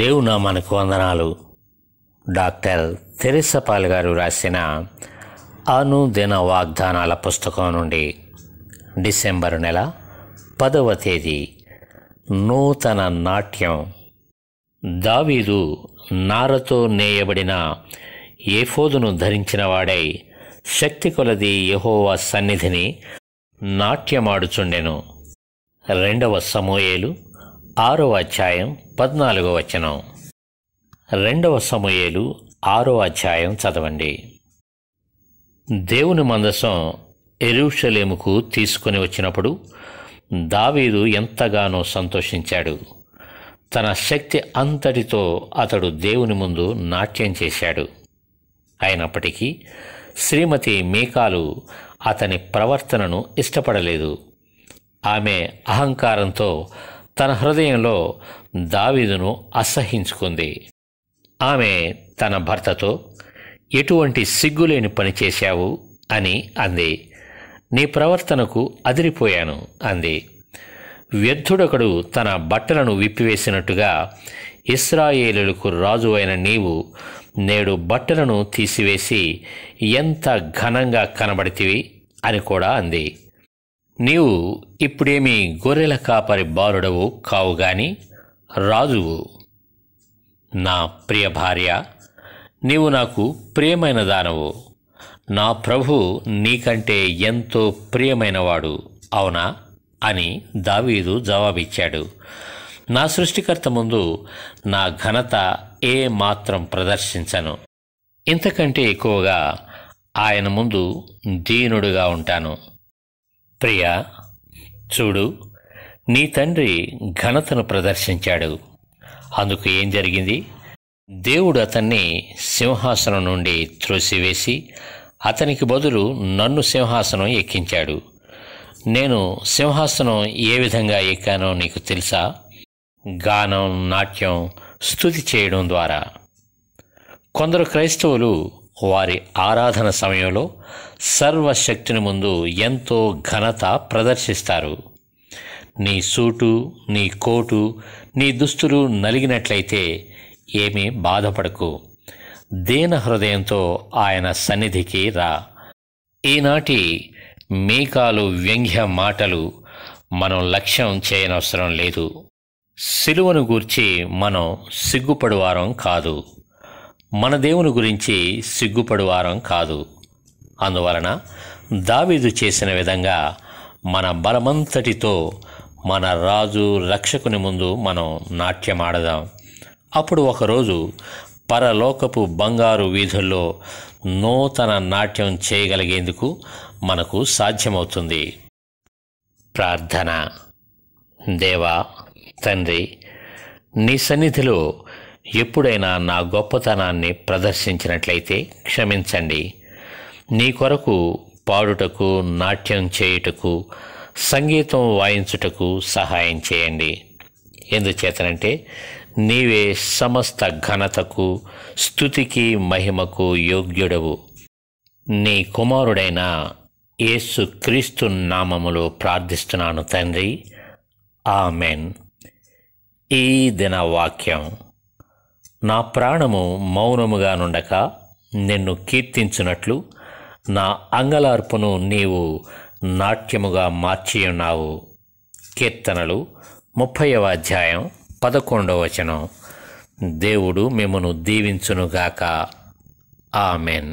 దేవున మనకు వందనాలు డాక్టర్ తెరిసపాల్ గారు రాసిన అనుదిన వాగ్దానాల పుస్తకం నుండి డిసెంబర్ నెల పదవ తేదీ నూతన నాట్యం దావీదు నారతో నేయబడిన ఏఫోదును ధరించినవాడై శక్తి కొలది యహోవా సన్నిధిని నాట్యమాడుచుండెను రెండవ సమూహేలు ఆరో అధ్యాయం పద్నాలుగో వచనం రెండవ సమూయేలు ఆరో అధ్యాయం చదవండి దేవుని మందసం ఎరుషలేముకు తీసుకుని వచ్చినప్పుడు దావీదు ఎంతగానో సంతోషించాడు తన శక్తి అంతటితో అతడు దేవుని ముందు నాట్యం చేశాడు అయినప్పటికీ శ్రీమతి మేకాలు అతని ప్రవర్తనను ఇష్టపడలేదు ఆమె అహంకారంతో తన హృదయంలో దావీదును అసహించుకుంది ఆమె తన భర్తతో ఎటువంటి సిగ్గులేని పని చేశావు అని అంది నీ ప్రవర్తనకు అదిరిపోయాను అంది వ్యర్థుడొకడు తన బట్టలను విప్పివేసినట్టుగా ఇస్రాయేలులకు రాజు అయిన నీవు నేడు బట్టలను తీసివేసి ఎంత ఘనంగా కనబడితివి అని కూడా అంది నీవు ఇప్పుడేమి గొర్రెల కాపరి బాలుడవు కావుగాని రాజువు నా ప్రియ భార్య నీవు నాకు ప్రియమైన దానవు నా ప్రభు నీకంటే ఎంతో ప్రియమైనవాడు అవునా అని దావీదు జవాబిచ్చాడు నా సృష్టికర్త ముందు నా ఘనత ఏ మాత్రం ప్రదర్శించను ఇంతకంటే ఎక్కువగా ఆయన ముందు దీనుడుగా ఉంటాను ప్రియా చూడు నీ తండ్రి ఘనతను ప్రదర్శించాడు అందుకు ఏం జరిగింది దేవుడు అతన్ని సింహాసనం నుండి త్రోసివేసి అతనికి బదులు నన్ను సింహాసనం ఎక్కించాడు నేను సింహాసనం ఏ విధంగా ఎక్కానో నీకు తెలుసా గానం నాట్యం స్థుతి చేయడం ద్వారా కొందరు క్రైస్తవులు వారి ఆరాధన సమయంలో సర్వశక్తిని ముందు ఎంతో ఘనత ప్రదర్శిస్తారు నీ సూటు నీ కోటు నీ దుస్తులు నలిగినట్లయితే ఏమీ బాధపడకు దీన హృదయంతో ఆయన సన్నిధికి రా ఈనాటి మీకాలు వ్యంగ్య మాటలు మనం లక్ష్యం చేయనవసరం లేదు సిలువను గూర్చి మనం సిగ్గుపడువారం కాదు మన దేవుని గురించి సిగ్గుపడువారం కాదు అందువలన దావీదు చేసిన విధంగా మన బలమంతటితో మన రాజు రక్షకుని ముందు మనం నాట్యమాడదాం అప్పుడు ఒకరోజు పరలోకపు బంగారు వీధుల్లో నూతన నాట్యం చేయగలిగేందుకు మనకు సాధ్యమవుతుంది ప్రార్థన దేవా తండ్రి నీ సన్నిధిలో ఎప్పుడైనా నా గొప్పతనాన్ని ప్రదర్శించినట్లయితే క్షమించండి నీ కొరకు పాడుటకు నాట్యం చేయుటకు సంగీతం వాయించుటకు సహాయం చేయండి ఎందుచేతనంటే నీవే సమస్త ఘనతకు స్థుతికి మహిమకు యోగ్యుడవు నీ కుమారుడైన యేసు క్రీస్తు నామములో ప్రార్థిస్తున్నాను తండ్రి ఆమెన్ ఈ దిన వాక్యం నా ప్రాణము మౌనముగానుండక నిన్ను కీర్తించినట్లు నా అంగలార్పును నీవు నాట్యముగా మార్చియున్నావు కీర్తనలు ముప్పైవ అధ్యాయం పదకొండవ వచనం దేవుడు మిమ్మను దీవించునుగాక ఆమెన్